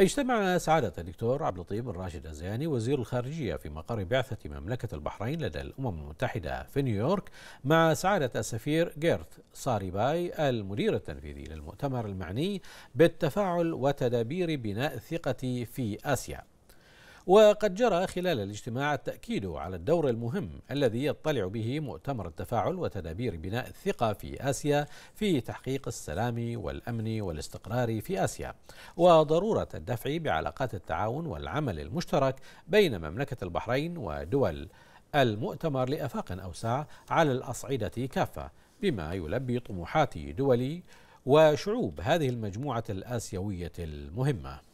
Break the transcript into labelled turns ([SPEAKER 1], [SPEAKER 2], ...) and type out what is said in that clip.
[SPEAKER 1] اجتمع سعادة الدكتور عبد اللطيف بن راشد الزياني وزير الخارجية في مقر بعثة مملكة البحرين لدى الأمم المتحدة في نيويورك مع سعادة السفير جيرت ساريباي المدير التنفيذي للمؤتمر المعني بالتفاعل وتدابير بناء الثقة في آسيا وقد جرى خلال الاجتماع التأكيد على الدور المهم الذي يطلع به مؤتمر التفاعل وتدابير بناء الثقة في آسيا في تحقيق السلام والأمن والاستقرار في آسيا وضرورة الدفع بعلاقات التعاون والعمل المشترك بين مملكة البحرين ودول المؤتمر لأفاق أوسع على الأصعدة كافة بما يلبي طموحات دول وشعوب هذه المجموعة الآسيوية المهمة